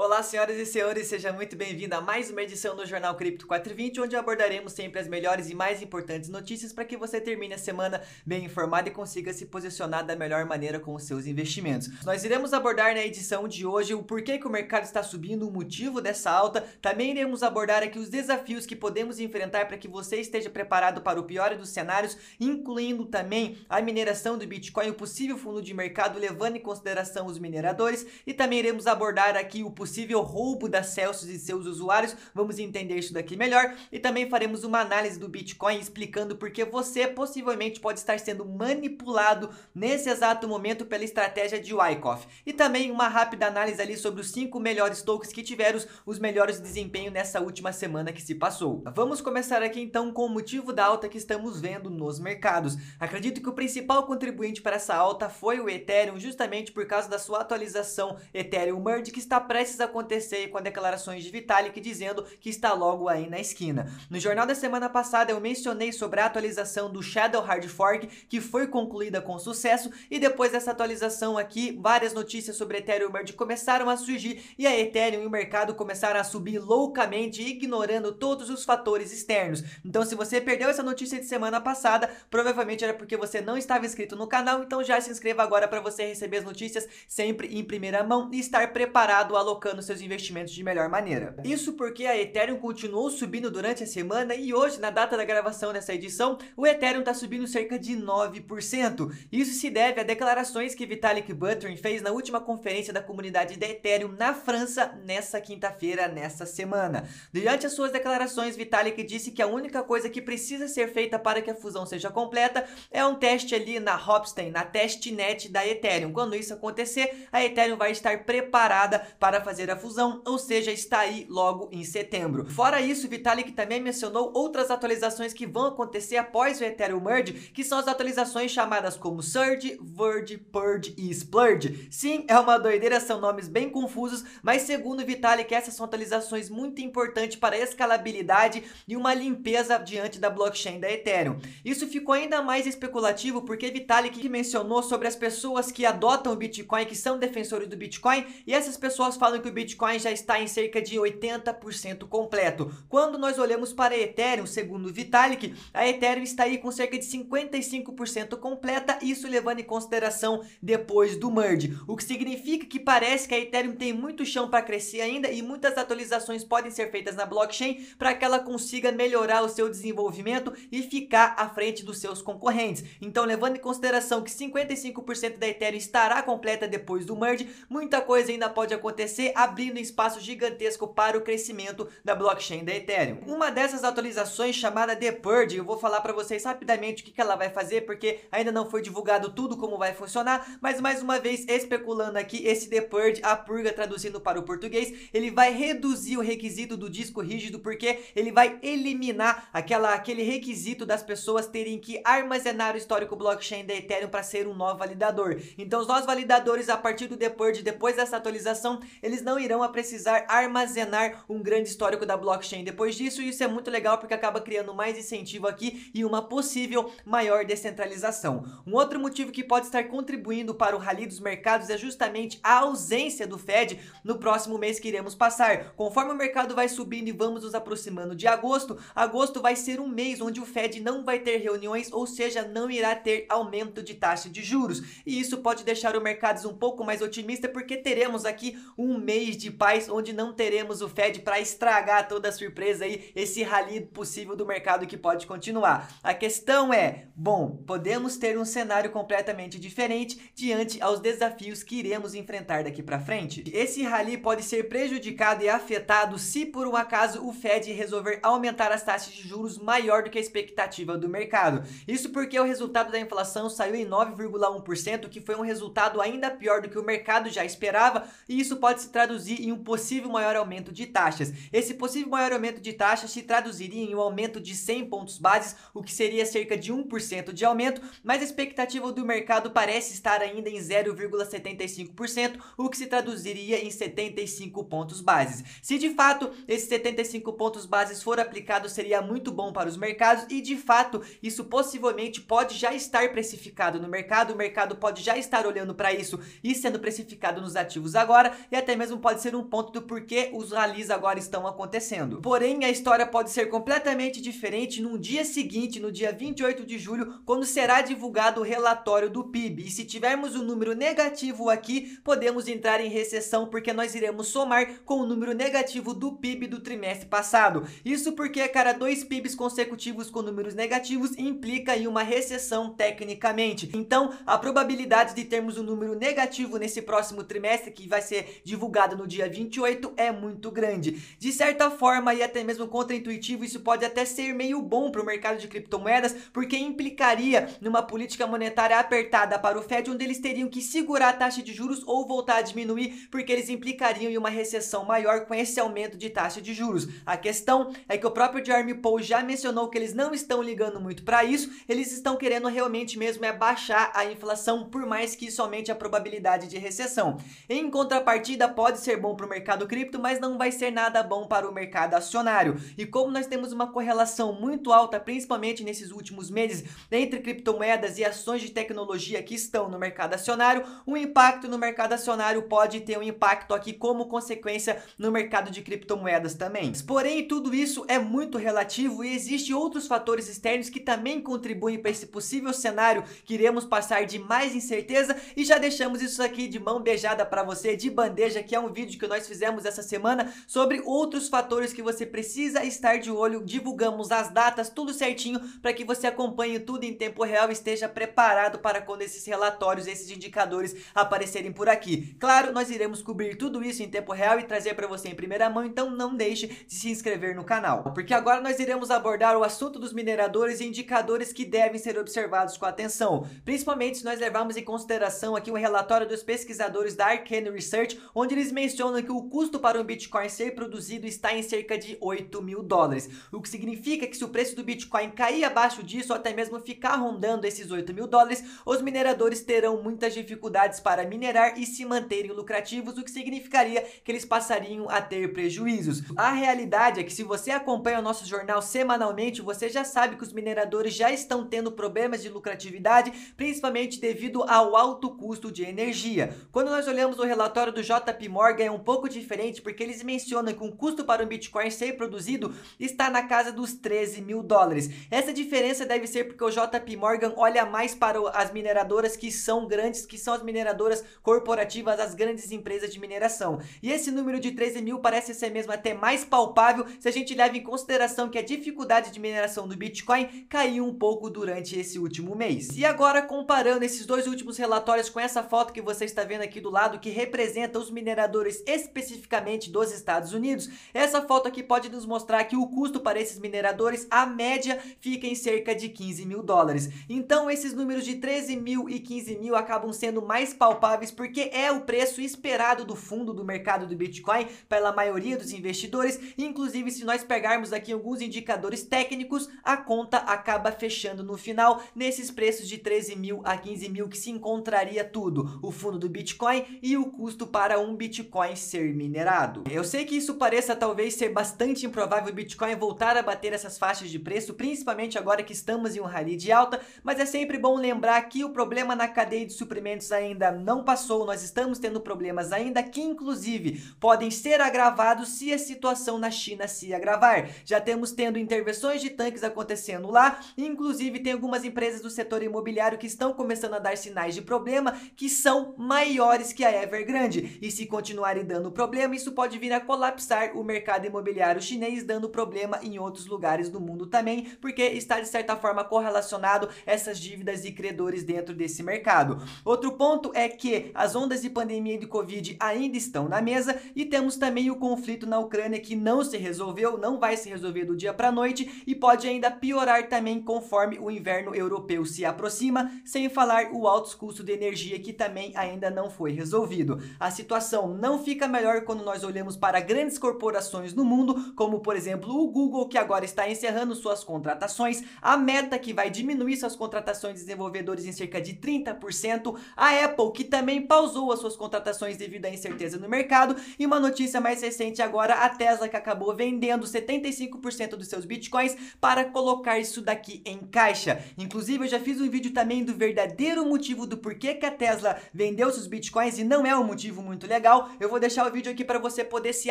Olá, senhoras e senhores, seja muito bem-vindo a mais uma edição do Jornal Cripto 420, onde abordaremos sempre as melhores e mais importantes notícias para que você termine a semana bem informado e consiga se posicionar da melhor maneira com os seus investimentos. Nós iremos abordar na edição de hoje o porquê que o mercado está subindo, o motivo dessa alta. Também iremos abordar aqui os desafios que podemos enfrentar para que você esteja preparado para o pior dos cenários, incluindo também a mineração do Bitcoin, o possível fundo de mercado, levando em consideração os mineradores. E também iremos abordar aqui o possível possível roubo da Celsius e seus usuários. Vamos entender isso daqui melhor e também faremos uma análise do Bitcoin explicando por que você possivelmente pode estar sendo manipulado nesse exato momento pela estratégia de Wyckoff. E também uma rápida análise ali sobre os cinco melhores tokens que tiveram os melhores desempenho nessa última semana que se passou. Vamos começar aqui então com o motivo da alta que estamos vendo nos mercados. Acredito que o principal contribuinte para essa alta foi o Ethereum, justamente por causa da sua atualização Ethereum Merge que está prestes antes acontecer com declarações de Vitalik dizendo que está logo aí na esquina. No jornal da semana passada eu mencionei sobre a atualização do Shadow Hard Fork que foi concluída com sucesso e depois dessa atualização aqui várias notícias sobre Ethereum Merge começaram a surgir e a Ethereum e o mercado começaram a subir loucamente ignorando todos os fatores externos. Então se você perdeu essa notícia de semana passada, provavelmente era porque você não estava inscrito no canal, então já se inscreva agora para você receber as notícias sempre em primeira mão e estar preparado alocando alocando seus investimentos de melhor maneira. Isso porque a Ethereum continuou subindo durante a semana e hoje, na data da gravação dessa edição, o Ethereum está subindo cerca de 9%. Isso se deve a declarações que Vitalik Buterin fez na última conferência da comunidade da Ethereum na França nessa quinta-feira, nessa semana. Durante as suas declarações, Vitalik disse que a única coisa que precisa ser feita para que a fusão seja completa é um teste ali na Hopstein, na testnet da Ethereum. Quando isso acontecer, a Ethereum vai estar preparada para fazer fazer a fusão, ou seja, está aí logo em setembro. Fora isso, Vitalik também mencionou outras atualizações que vão acontecer após o Ethereum Merge, que são as atualizações chamadas como Surge, Verge, Purge e Splurge. Sim, é uma doideira, são nomes bem confusos, mas segundo Vitalik, essas são atualizações muito importantes para a escalabilidade e uma limpeza diante da blockchain da Ethereum. Isso ficou ainda mais especulativo porque Vitalik mencionou sobre as pessoas que adotam o Bitcoin, que são defensores do Bitcoin, e essas pessoas falam que o Bitcoin já está em cerca de 80% completo. Quando nós olhamos para a Ethereum, segundo o Vitalik, a Ethereum está aí com cerca de 55% completa, isso levando em consideração depois do merge, o que significa que parece que a Ethereum tem muito chão para crescer ainda e muitas atualizações podem ser feitas na blockchain para que ela consiga melhorar o seu desenvolvimento e ficar à frente dos seus concorrentes. Então, levando em consideração que 55% da Ethereum estará completa depois do merge, muita coisa ainda pode acontecer, abrindo espaço gigantesco para o crescimento da blockchain da Ethereum. Uma dessas atualizações chamada The Purge, eu vou falar para vocês rapidamente o que, ela vai fazer, porque ainda não foi divulgado tudo como vai funcionar, mas mais uma vez especulando aqui, esse The Purge, a purga traduzindo para o português, ele vai reduzir o requisito do disco rígido, porque ele vai eliminar aquela, aquele requisito das pessoas terem que armazenar o histórico blockchain da Ethereum para ser um novo validador. Então os novos validadores, a partir do The Purge, depois dessa atualização, eles não irão a precisar armazenar um grande histórico da blockchain depois disso, e isso é muito legal porque acaba criando mais incentivo aqui e uma possível maior descentralização. Um outro motivo que pode estar contribuindo para o rally dos mercados é justamente a ausência do Fed no próximo mês que iremos passar. Conforme o mercado vai subindo e vamos nos aproximando de agosto, agosto vai ser um mês onde o Fed não vai ter reuniões, ou seja, não irá ter aumento de taxa de juros. E isso pode deixar o mercado um pouco mais otimista porque teremos aqui um mês de paz onde não teremos o Fed para estragar toda a surpresa aí, esse rally possível do mercado que pode continuar. A questão é, bom, podemos ter um cenário completamente diferente diante aos desafios que iremos enfrentar daqui para frente. Esse rally pode ser prejudicado e afetado se por um acaso o Fed resolver aumentar as taxas de juros maior do que a expectativa do mercado. Isso porque o resultado da inflação saiu em 9,1%, que foi um resultado ainda pior do que o mercado já esperava, e isso pode se traduzir em um possível maior aumento de taxas. Esse possível maior aumento de taxas se traduziria em um aumento de 100 pontos bases, o que seria cerca de 1% de aumento, mas a expectativa do mercado parece estar ainda em 0,75%, o que se traduziria em 75 pontos bases. Se de fato esses 75 pontos bases for aplicados, seria muito bom para os mercados e de fato isso possivelmente pode já estar precificado no mercado, o mercado pode já estar olhando para isso e sendo precificado nos ativos agora e até mesmo mesmo pode ser um ponto do porquê os ralis agora estão acontecendo. Porém, a história pode ser completamente diferente num dia seguinte, no dia 28 de julho, quando será divulgado o relatório do PIB. E se tivermos um número negativo aqui, podemos entrar em recessão porque nós iremos somar com o número negativo do PIB do trimestre passado. Isso porque, cara, dois PIBs consecutivos com números negativos implica em uma recessão tecnicamente. Então, a probabilidade de termos um número negativo nesse próximo trimestre, que vai ser divulgado divulgada no dia 28 é muito grande. De certa forma e até mesmo contraintuitivo, isso pode até ser meio bom para o mercado de criptomoedas, porque implicaria numa política monetária apertada para o Fed, onde eles teriam que segurar a taxa de juros ou voltar a diminuir, porque eles implicariam em uma recessão maior com esse aumento de taxa de juros. A questão é que o próprio Jeremy Powell já mencionou que eles não estão ligando muito para isso, eles estão querendo realmente mesmo é baixar a inflação, por mais que somente a probabilidade de recessão. Em contrapartida, pode pode ser bom para o mercado cripto, mas não vai ser nada bom para o mercado acionário. E como nós temos uma correlação muito alta, principalmente nesses últimos meses, entre criptomoedas e ações de tecnologia que estão no mercado acionário, um impacto no mercado acionário pode ter um impacto aqui como consequência no mercado de criptomoedas também. Porém, tudo isso é muito relativo e existe outros fatores externos que também contribuem para esse possível cenário que iremos passar de mais incerteza e já deixamos isso aqui de mão beijada para você de bandeja que é um vídeo que nós fizemos essa semana sobre outros fatores que você precisa estar de olho. Divulgamos as datas, tudo certinho, para que você acompanhe tudo em tempo real e esteja preparado para quando esses relatórios, esses indicadores aparecerem por aqui. Claro, nós iremos cobrir tudo isso em tempo real e trazer para você em primeira mão, então não deixe de se inscrever no canal. Porque agora nós iremos abordar o assunto dos mineradores e indicadores que devem ser observados com atenção, principalmente se nós levarmos em consideração aqui o um relatório dos pesquisadores da Arcane Research, onde eles eles mencionam que o custo para um Bitcoin ser produzido está em cerca de 8 mil dólares, o que significa que se o preço do Bitcoin cair abaixo disso, ou até mesmo ficar rondando esses 8 mil dólares, os mineradores terão muitas dificuldades para minerar e se manterem lucrativos, o que significaria que eles passariam a ter prejuízos. A realidade é que se você acompanha o nosso jornal semanalmente, você já sabe que os mineradores já estão tendo problemas de lucratividade, principalmente devido ao alto custo de energia. Quando nós olhamos o relatório do JPMO, Morgan é um pouco diferente porque eles mencionam que o um custo para um Bitcoin ser produzido está na casa dos 13 mil dólares. Essa diferença deve ser porque o JP Morgan olha mais para as mineradoras que são grandes, que são as mineradoras corporativas, as grandes empresas de mineração. E esse número de 13 mil parece ser mesmo até mais palpável se a gente leva em consideração que a dificuldade de mineração do Bitcoin caiu um pouco durante esse último mês. E agora comparando esses dois últimos relatórios com essa foto que você está vendo aqui do lado que representa os mineradores mineradores especificamente dos Estados Unidos. Essa foto aqui pode nos mostrar que o custo para esses mineradores, a média, fica em cerca de 15 mil dólares. Então esses números de 13 mil e 15 mil acabam sendo mais palpáveis porque é o preço esperado do fundo do mercado do Bitcoin pela maioria dos investidores. Inclusive, se nós pegarmos aqui alguns indicadores técnicos, a conta acaba fechando no final nesses preços de 13 mil a 15 mil que se encontraria tudo, o fundo do Bitcoin e o custo para um Bitcoin Bitcoin ser minerado. Eu sei que isso pareça talvez ser bastante improvável o Bitcoin voltar a bater essas faixas de preço, principalmente agora que estamos em um rally de alta, mas é sempre bom lembrar que o problema na cadeia de suprimentos ainda não passou, nós estamos tendo problemas ainda que inclusive podem ser agravados se a situação na China se agravar. Já temos tendo intervenções de tanques acontecendo lá, inclusive tem algumas empresas do setor imobiliário que estão começando a dar sinais de problema que são maiores que a Evergrande. E se continuarem dando problema, isso pode vir a colapsar o mercado imobiliário chinês, dando problema em outros lugares do mundo também, porque está de certa forma correlacionado essas dívidas e credores dentro desse mercado. Outro ponto é que as ondas de pandemia de Covid ainda estão na mesa e temos também o conflito na Ucrânia que não se resolveu, não vai se resolver do dia para noite e pode ainda piorar também conforme o inverno europeu se aproxima, sem falar o alto custo de energia que também ainda não foi resolvido. A situação não fica melhor quando nós olhamos para grandes corporações no mundo, como por exemplo o Google, que agora está encerrando suas contratações, a Meta, que vai diminuir suas contratações de desenvolvedores em cerca de 30%, a Apple, que também pausou as suas contratações devido à incerteza no mercado, e uma notícia mais recente agora, a Tesla, que acabou vendendo 75% dos seus bitcoins para colocar isso daqui em caixa. Inclusive, eu já fiz um vídeo também do verdadeiro motivo do porquê que a Tesla vendeu seus bitcoins e não é um motivo muito legal, canal, eu vou deixar o vídeo aqui para você poder se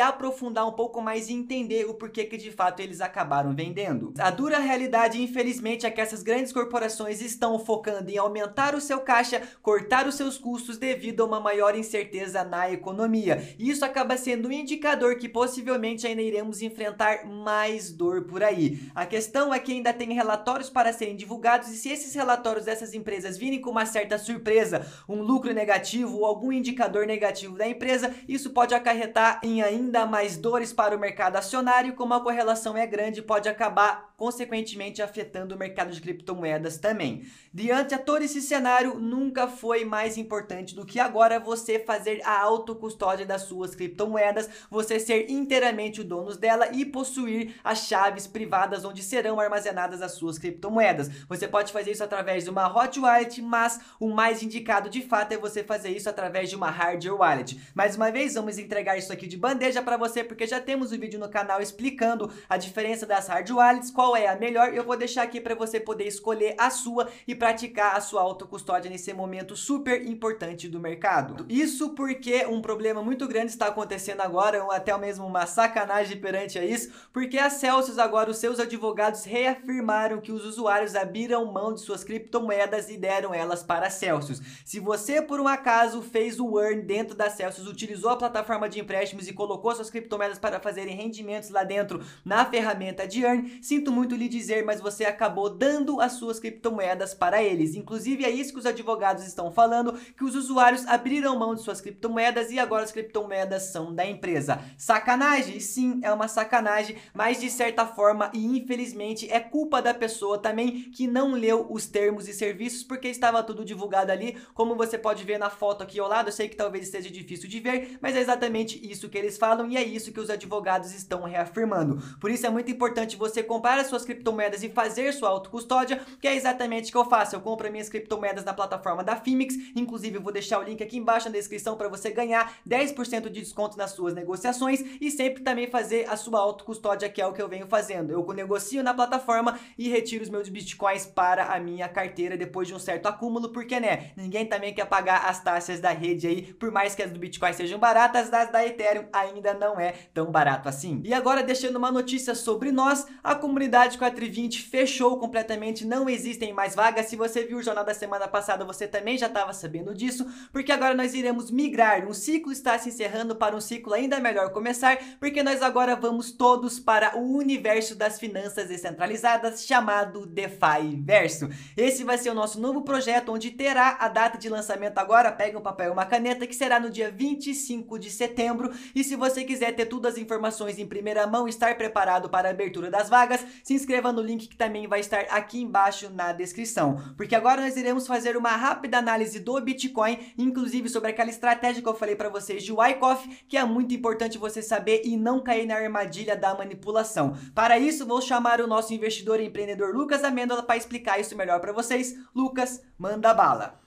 aprofundar um pouco mais e entender o porquê que de fato eles acabaram vendendo. A dura realidade, infelizmente, é que essas grandes corporações estão focando em aumentar o seu caixa, cortar os seus custos devido a uma maior incerteza na economia. E isso acaba sendo um indicador que possivelmente ainda iremos enfrentar mais dor por aí. A questão é que ainda tem relatórios para serem divulgados e se esses relatórios dessas empresas virem com uma certa surpresa, um lucro negativo ou algum indicador negativo da empresa, empresa, isso pode acarretar em ainda mais dores para o mercado acionário, como a correlação é grande, pode acabar consequentemente afetando o mercado de criptomoedas também. Diante a todo esse cenário, nunca foi mais importante do que agora você fazer a autocustódia das suas criptomoedas, você ser inteiramente o dono dela e possuir as chaves privadas onde serão armazenadas as suas criptomoedas. Você pode fazer isso através de uma hot wallet, mas o mais indicado de fato é você fazer isso através de uma hardware wallet. Mas mais uma vez, vamos entregar isso aqui de bandeja para você, porque já temos um vídeo no canal explicando a diferença das hard wallets, qual é a melhor, eu vou deixar aqui para você poder escolher a sua e praticar a sua autocustódia nesse momento super importante do mercado. Isso porque um problema muito grande está acontecendo agora, ou até mesmo uma sacanagem perante a isso, porque a Celsius agora, os seus advogados reafirmaram que os usuários abriram mão de suas criptomoedas e deram elas para a Celsius. Se você, por um acaso, fez o earn dentro da Celsius utilizou a plataforma de empréstimos e colocou suas criptomoedas para fazerem rendimentos lá dentro na ferramenta de Earn, sinto muito lhe dizer, mas você acabou dando as suas criptomoedas para eles. Inclusive é isso que os advogados estão falando, que os usuários abriram mão de suas criptomoedas e agora as criptomoedas são da empresa. Sacanagem? Sim, é uma sacanagem, mas de certa forma e infelizmente é culpa da pessoa também que não leu os termos e serviços porque estava tudo divulgado ali, como você pode ver na foto aqui ao lado, eu sei que talvez esteja difícil de ver, mas é exatamente isso que eles falam e é isso que os advogados estão reafirmando. Por isso é muito importante você comprar as suas criptomoedas e fazer sua autocustódia, que é exatamente o que eu faço. Eu compro minhas criptomoedas na plataforma da Fimix, inclusive eu vou deixar o link aqui embaixo na descrição para você ganhar 10% de desconto nas suas negociações e sempre também fazer a sua autocustódia, que é o que eu venho fazendo. Eu negocio na plataforma e retiro os meus bitcoins para a minha carteira depois de um certo acúmulo, porque né, ninguém também quer pagar as taxas da rede aí, por mais que as do Bitcoin sejam baratas, das da Ethereum ainda não é tão barato assim. E agora deixando uma notícia sobre nós, a comunidade 420 fechou completamente, não existem mais vagas. Se você viu o jornal da semana passada, você também já estava sabendo disso, porque agora nós iremos migrar. Um ciclo está se encerrando para um ciclo ainda melhor começar, porque nós agora vamos todos para o universo das finanças descentralizadas chamado DeFi Verso. Esse vai ser o nosso novo projeto onde terá a data de lançamento agora, pega um papel e uma caneta que será no dia 20 25 de setembro. E se você quiser ter todas as informações em primeira mão e estar preparado para a abertura das vagas, se inscreva no link que também vai estar aqui embaixo na descrição. Porque agora nós iremos fazer uma rápida análise do Bitcoin, inclusive sobre aquela estratégia que eu falei para vocês de Wyckoff, que é muito importante você saber e não cair na armadilha da manipulação. Para isso, vou chamar o nosso investidor e empreendedor Lucas Amêndola para explicar isso melhor para vocês. Lucas, manda bala!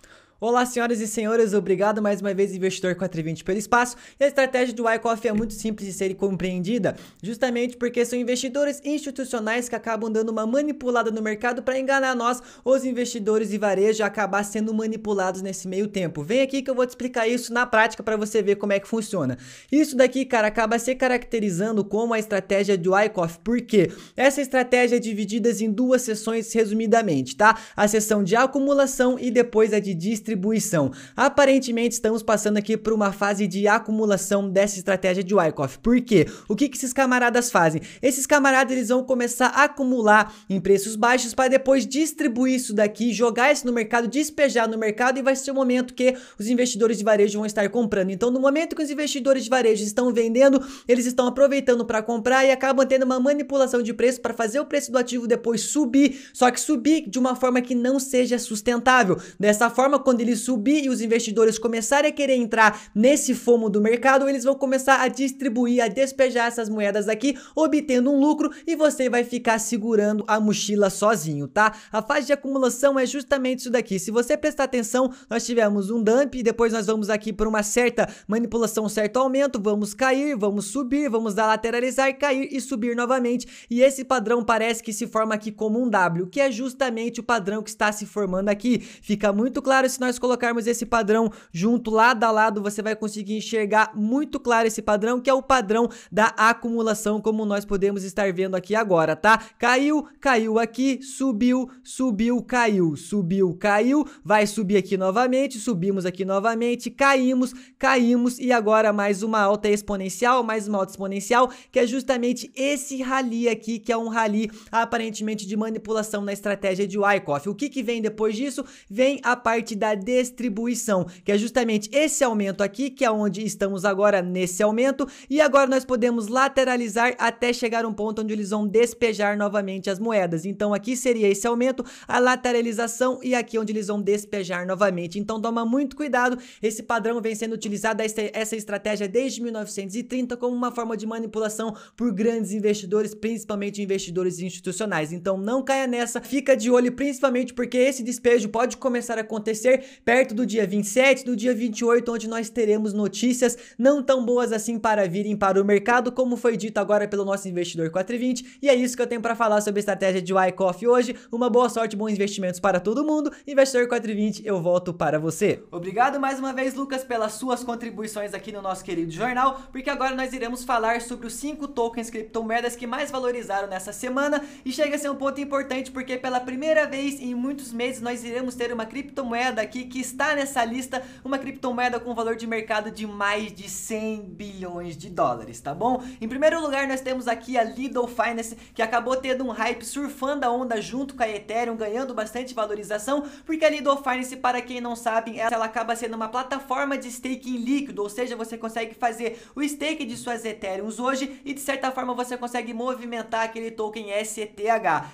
Olá, senhoras e senhores, obrigado mais uma vez, investidor 420 pelo espaço. E a estratégia do Wyckoff é muito simples de ser compreendida, justamente porque são investidores institucionais que acabam dando uma manipulada no mercado para enganar nós, os investidores de varejo, acabar sendo manipulados nesse meio tempo. Vem aqui que eu vou te explicar isso na prática para você ver como é que funciona. Isso daqui, cara, acaba se caracterizando como a estratégia do Wyckoff porque essa estratégia é dividida em duas sessões resumidamente, tá? A sessão de acumulação e depois a de distribuição distribuição. Aparentemente estamos passando aqui por uma fase de acumulação dessa estratégia de Wyckoff. Por quê? O que, que esses camaradas fazem? Esses camaradas eles vão começar a acumular em preços baixos para depois distribuir isso daqui, jogar isso no mercado, despejar no mercado e vai ser o momento que os investidores de varejo vão estar comprando. Então, no momento que os investidores de varejo estão vendendo, eles estão aproveitando para comprar e acabam tendo uma manipulação de preço para fazer o preço do ativo depois subir, só que subir de uma forma que não seja sustentável. Dessa forma, quando ele subir e os investidores começarem a querer entrar nesse fomo do mercado, eles vão começar a distribuir, a despejar essas moedas aqui, obtendo um lucro e você vai ficar segurando a mochila sozinho, tá? A fase de acumulação é justamente isso daqui. Se você prestar atenção, nós tivemos um dump, depois nós vamos aqui por uma certa manipulação, um certo aumento, vamos cair, vamos subir, vamos dar lateralizar, cair e subir novamente. E esse padrão parece que se forma aqui como um W, que é justamente o padrão que está se formando aqui. Fica muito claro esse nós colocarmos esse padrão junto lado a lado, você vai conseguir enxergar muito claro esse padrão, que é o padrão da acumulação, como nós podemos estar vendo aqui agora, tá? Caiu, caiu aqui, subiu, subiu, caiu, subiu, caiu, vai subir aqui novamente, subimos aqui novamente, caímos, caímos e agora mais uma alta exponencial, mais uma alta exponencial, que é justamente esse rally aqui, que é um rally aparentemente de manipulação na estratégia de Wyckoff. O que que vem depois disso? Vem a parte da distribuição, que é justamente esse aumento aqui, que é onde estamos agora nesse aumento, e agora nós podemos lateralizar até chegar um ponto onde eles vão despejar novamente as moedas. Então aqui seria esse aumento, a lateralização e aqui onde eles vão despejar novamente. Então toma muito cuidado, esse padrão vem sendo utilizado essa estratégia desde 1930 como uma forma de manipulação por grandes investidores, principalmente investidores institucionais. Então não caia nessa, fica de olho principalmente porque esse despejo pode começar a acontecer perto do dia 27, do dia 28, onde nós teremos notícias não tão boas assim para virem para o mercado, como foi dito agora pelo nosso investidor 420. E é isso que eu tenho para falar sobre a estratégia de Wyckoff hoje. Uma boa sorte, bons investimentos para todo mundo. Investidor 420, eu volto para você. Obrigado mais uma vez, Lucas, pelas suas contribuições aqui no nosso querido jornal, porque agora nós iremos falar sobre os 5 tokens criptomoedas que mais valorizaram nessa semana e chega a ser um ponto importante porque pela primeira vez em muitos meses nós iremos ter uma criptomoeda aqui que está nessa lista uma criptomoeda com valor de mercado de mais de 100 bilhões de dólares, tá bom? Em primeiro lugar, nós temos aqui a Lido Finance, que acabou tendo um hype surfando a onda junto com a Ethereum, ganhando bastante valorização, porque a Lido Finance, para quem não sabe, ela acaba sendo uma plataforma de staking líquido, ou seja, você consegue fazer o stake de suas Ethereums hoje e de certa forma você consegue movimentar aquele token SETH.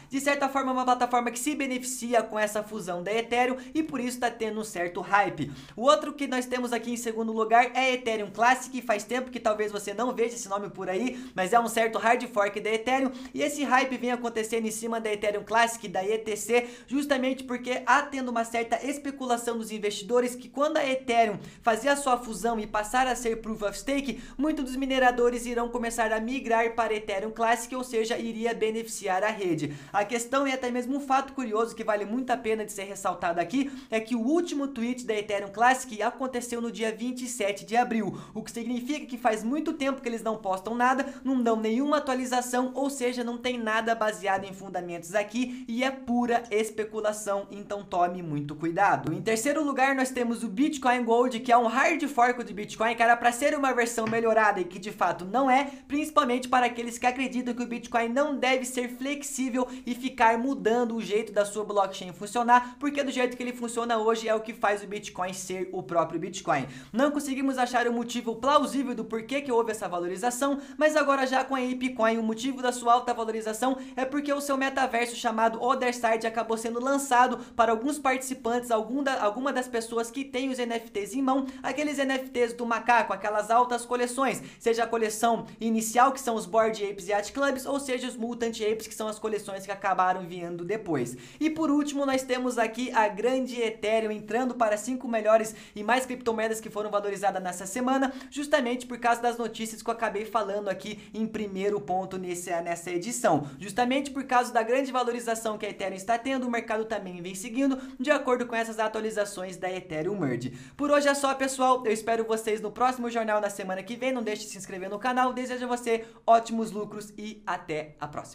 De certa forma, é uma plataforma que se beneficia com essa fusão da Ethereum e por isso está tendo tendo um certo hype. O outro que nós temos aqui em segundo lugar é Ethereum Classic, faz tempo que talvez você não veja esse nome por aí, mas é um certo hard fork da Ethereum e esse hype vem acontecendo em cima da Ethereum Classic, da ETC, justamente porque há tendo uma certa especulação dos investidores que quando a Ethereum fazer a sua fusão e passar a ser Proof of Stake, muitos dos mineradores irão começar a migrar para Ethereum Classic, ou seja, iria beneficiar a rede. A questão e até mesmo um fato curioso que vale muito a pena de ser ressaltado aqui é que o último tweet da Ethereum Classic aconteceu no dia 27 de abril, o que significa que faz muito tempo que eles não postam nada, não dão nenhuma atualização, ou seja, não tem nada baseado em fundamentos aqui e é pura especulação, então tome muito cuidado. Em terceiro lugar, nós temos o Bitcoin Gold, que é um hard fork do Bitcoin, cara, para ser uma versão melhorada e que de fato não é, principalmente para aqueles que acreditam que o Bitcoin não deve ser flexível e ficar mudando o jeito da sua blockchain funcionar, porque do jeito que ele funciona hoje é o que faz o Bitcoin ser o próprio Bitcoin. Não conseguimos achar o motivo plausível do porquê que houve essa valorização, mas agora já com a ApeCoin, o motivo da sua alta valorização é porque o seu metaverso chamado Otherside acabou sendo lançado para alguns participantes, algum da, alguma das pessoas que têm os NFTs em mão, aqueles NFTs do macaco, aquelas altas coleções, seja a coleção inicial, que são os Board Apes e Yacht Clubs, ou seja os Mutant Apes, que são as coleções que acabaram vindo depois. E por último, nós temos aqui a grande Ethereum entrando para as 5 melhores e mais criptomoedas que foram valorizadas nessa semana, justamente por causa das notícias que eu acabei falando aqui em primeiro ponto nesse, nessa edição. Justamente por causa da grande valorização que a Ethereum está tendo, o mercado também vem seguindo, de acordo com essas atualizações da Ethereum Merge. Por hoje é só, pessoal. Eu espero vocês no próximo jornal na semana que vem. Não deixe de se inscrever no canal. Desejo a você ótimos lucros e até a próxima.